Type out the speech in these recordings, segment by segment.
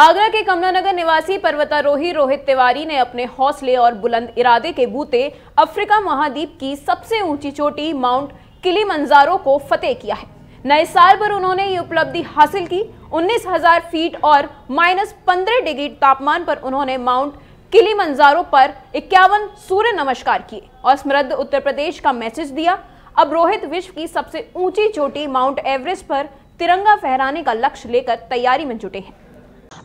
आगरा के कमलानगर निवासी पर्वतारोही रोहित तिवारी ने अपने हौसले और बुलंद इरादे के बूते अफ्रीका महाद्वीप की सबसे ऊंची चोटी माउंट किली मंजारो को फतेह किया है नए साल पर उन्होंने ये उपलब्धि हासिल की 19,000 फीट और माइनस पंद्रह डिग्री तापमान पर उन्होंने माउंट किली मंजारो पर इक्यावन सूर्य नमस्कार किए और समृद्ध उत्तर प्रदेश का मैसेज दिया अब रोहित विश्व की सबसे ऊंची चोटी माउंट एवरेस्ट पर तिरंगा फहराने का लक्ष्य लेकर तैयारी में जुटे हैं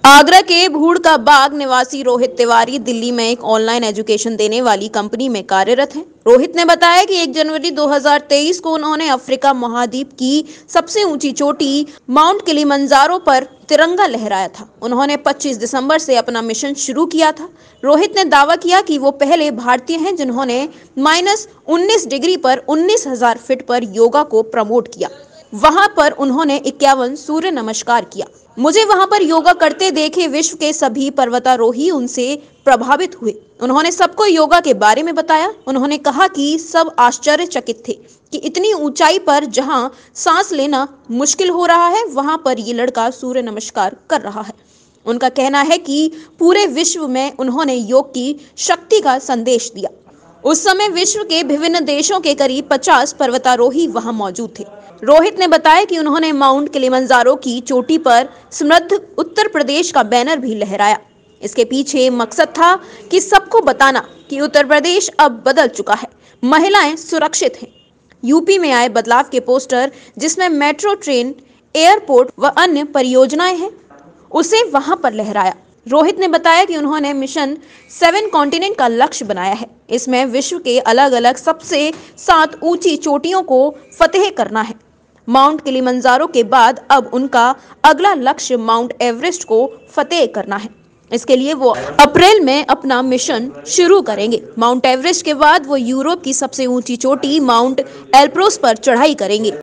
आगरा के भूड़ का बाग निवासी रोहित तिवारी दिल्ली में एक ऑनलाइन एजुकेशन देने वाली कंपनी में कार्यरत हैं। रोहित ने बताया कि 1 जनवरी 2023 को उन्होंने अफ्रीका महाद्वीप की सबसे ऊंची चोटी माउंट मंजारों पर तिरंगा लहराया था उन्होंने 25 दिसंबर से अपना मिशन शुरू किया था रोहित ने दावा किया कि वो पहले भारतीय हैं जिन्होंने माइनस उन्नीस डिग्री पर हजार फीट पर योगा को प्रमोट किया वहां पर उन्होंने इक्यावन सूर्य नमस्कार किया मुझे वहां पर योगा करते देखे विश्व के सभी पर्वतारोही उनसे प्रभावित हुए उन्होंने सबको योगा के बारे में बताया उन्होंने कहा कि सब आश्चर्यचकित थे कि इतनी ऊंचाई पर जहां सांस लेना मुश्किल हो रहा है वहां पर ये लड़का सूर्य नमस्कार कर रहा है उनका कहना है कि पूरे विश्व में उन्होंने योग की शक्ति का संदेश दिया उस समय विश्व के विभिन्न देशों के करीब 50 पर्वतारोही वहां मौजूद थे रोहित ने बताया कि उन्होंने माउंट किलिमंजारो की चोटी पर समृद्ध उत्तर प्रदेश का बैनर भी लहराया इसके पीछे मकसद था कि सबको बताना कि उत्तर प्रदेश अब बदल चुका है महिलाएं सुरक्षित हैं यूपी में आए बदलाव के पोस्टर जिसमें मेट्रो ट्रेन एयरपोर्ट व अन्य परियोजनाएं हैं उसे वहां पर लहराया रोहित ने बताया कि उन्होंने मिशन सेवन कॉन्टिनेंट का लक्ष्य बनाया है इसमें विश्व के अलग अलग सबसे सात ऊंची चोटियों को फतेह करना है माउंट किलिमंजारो के बाद अब उनका अगला लक्ष्य माउंट एवरेस्ट को फतेह करना है इसके लिए वो अप्रैल में अपना मिशन शुरू करेंगे माउंट एवरेस्ट के बाद वो यूरोप की सबसे ऊंची चोटी माउंट एल्प्रोस पर चढ़ाई करेंगे